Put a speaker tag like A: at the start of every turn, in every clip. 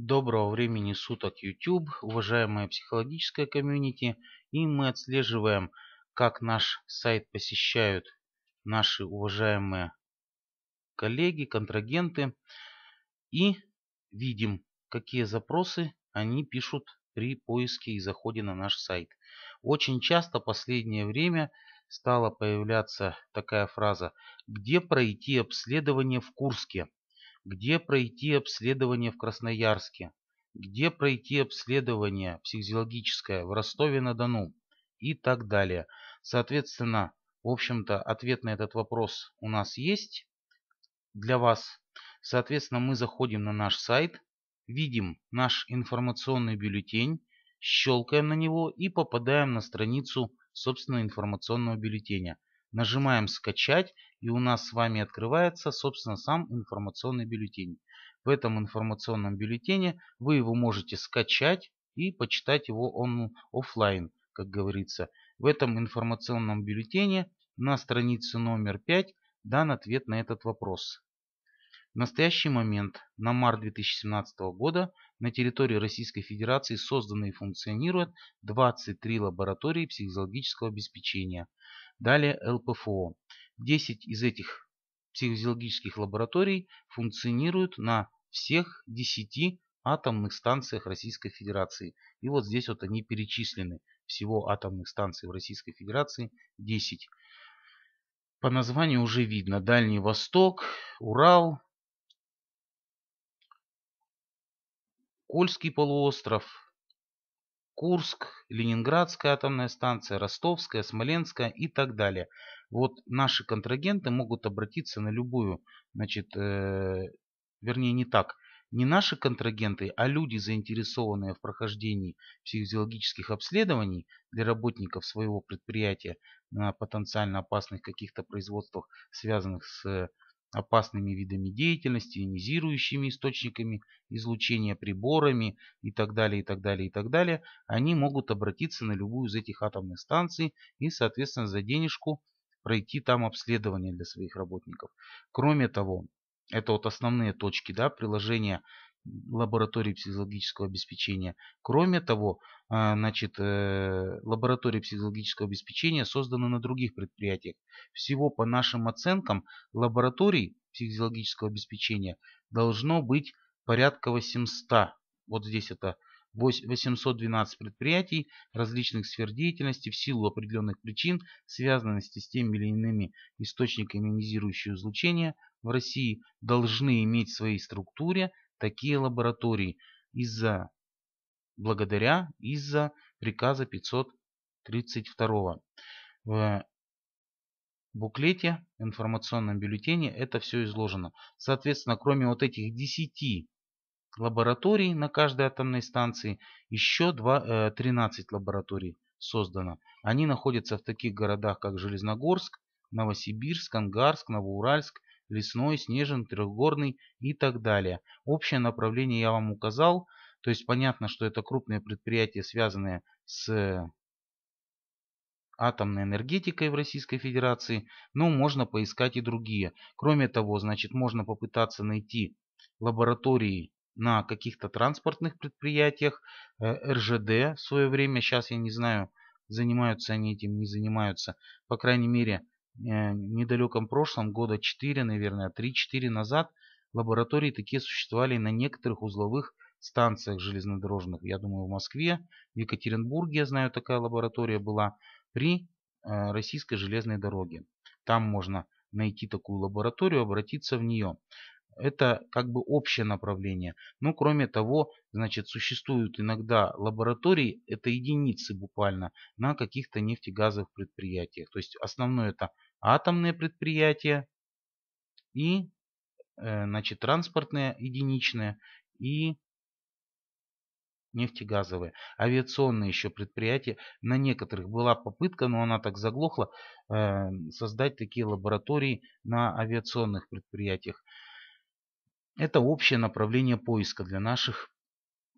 A: Доброго времени суток YouTube, уважаемая психологическая комьюнити. И мы отслеживаем, как наш сайт посещают наши уважаемые коллеги, контрагенты. И видим, какие запросы они пишут при поиске и заходе на наш сайт. Очень часто в последнее время стала появляться такая фраза «Где пройти обследование в Курске?» где пройти обследование в Красноярске, где пройти обследование психиологическое в Ростове-на-Дону и так далее. Соответственно, в общем-то, ответ на этот вопрос у нас есть для вас. Соответственно, мы заходим на наш сайт, видим наш информационный бюллетень, щелкаем на него и попадаем на страницу собственного информационного бюллетеня. Нажимаем «Скачать» и у нас с вами открывается, собственно, сам информационный бюллетень. В этом информационном бюллетене вы его можете скачать и почитать его он офлайн, как говорится. В этом информационном бюллетене на странице номер 5 дан ответ на этот вопрос. В настоящий момент, на март 2017 года, на территории Российской Федерации созданы и функционируют 23 лаборатории психологического обеспечения. Далее ЛПФО. 10 из этих психофизиологических лабораторий функционируют на всех 10 атомных станциях Российской Федерации. И вот здесь вот они перечислены. Всего атомных станций в Российской Федерации 10. По названию уже видно. Дальний Восток, Урал, Кольский полуостров, Курск, Ленинградская атомная станция, Ростовская, Смоленская и так далее. Вот наши контрагенты могут обратиться на любую, значит, э, вернее не так, не наши контрагенты, а люди, заинтересованные в прохождении психофизиологических обследований для работников своего предприятия на потенциально опасных каких-то производствах, связанных с опасными видами деятельности, ионизирующими источниками излучения, приборами и так далее, и так далее, и так далее, они могут обратиться на любую из этих атомных станций и, соответственно, за денежку пройти там обследование для своих работников. Кроме того, это вот основные точки да, приложения лаборатории психологического обеспечения. Кроме того, а, значит, э, лаборатории психологического обеспечения созданы на других предприятиях. Всего по нашим оценкам лабораторий психологического обеспечения должно быть порядка 800. Вот здесь это 812 предприятий различных сфер деятельности в силу определенных причин, связанности с теми или иными источниками ионизирующего излучения в России, должны иметь в своей структуре такие лаборатории из-за, благодаря, из-за приказа 532. В буклете, информационном бюллетене это все изложено. Соответственно, кроме вот этих 10 лабораторий на каждой атомной станции, еще 2, 13 лабораторий создано. Они находятся в таких городах, как Железногорск, Новосибирск, Ангарск, Новоуральск, лесной, снежен, трехгорный и так далее. Общее направление я вам указал, то есть понятно, что это крупные предприятия, связанные с атомной энергетикой в Российской Федерации, но можно поискать и другие. Кроме того, значит, можно попытаться найти лаборатории на каких-то транспортных предприятиях, э, РЖД в свое время, сейчас я не знаю, занимаются они этим, не занимаются, по крайней мере, Э, недалеком прошлом, года 4, наверное, 3-4 а назад, лаборатории такие существовали на некоторых узловых станциях железнодорожных. Я думаю, в Москве, в Екатеринбурге, я знаю, такая лаборатория была при э, российской железной дороге. Там можно найти такую лабораторию, обратиться в нее. Это как бы общее направление. Ну, кроме того, значит, существуют иногда лаборатории, это единицы буквально, на каких-то нефтегазовых предприятиях. То есть основное это атомные предприятия и э, значит, транспортные единичные и нефтегазовые, авиационные еще предприятия. На некоторых была попытка, но она так заглохла, э, создать такие лаборатории на авиационных предприятиях. Это общее направление поиска для наших,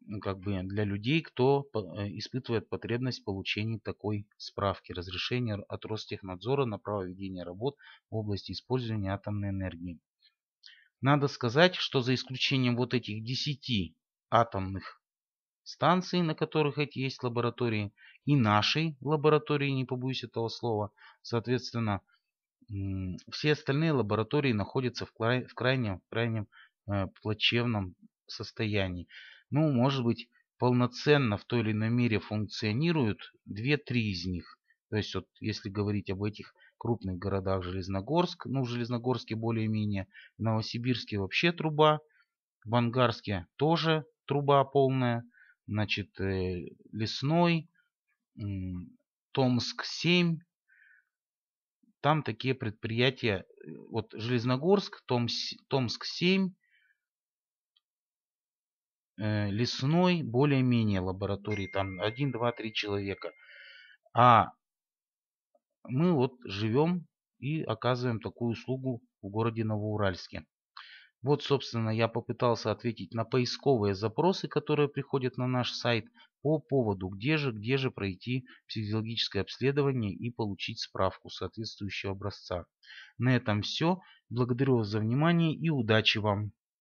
A: ну, как бы для людей, кто э, испытывает потребность получения такой справки, разрешения от Ростехнадзора на право ведения работ в области использования атомной энергии. Надо сказать, что за исключением вот этих 10 атомных станций, на которых эти есть лаборатории, и нашей лаборатории, не побоюсь этого слова, соответственно, все остальные лаборатории находятся в, крайнем, крайнем Э, плачевном состоянии. Ну, может быть, полноценно в той или иной мере функционируют 2-3 из них. То есть, вот, если говорить об этих крупных городах Железногорск, ну, в Железногорске более-менее, в Новосибирске вообще труба, в Ангарске тоже труба полная, значит, э, Лесной, Томск-7, там такие предприятия, э, вот Железногорск, Томск-7, Э, лесной более-менее лаборатории, там 1, 2, 3 человека. А мы вот живем и оказываем такую услугу в городе Новоуральске. Вот, собственно, я попытался ответить на поисковые запросы, которые приходят на наш сайт по поводу, где же, где же пройти психологическое обследование и получить справку соответствующего образца. На этом все. Благодарю вас за внимание и удачи вам!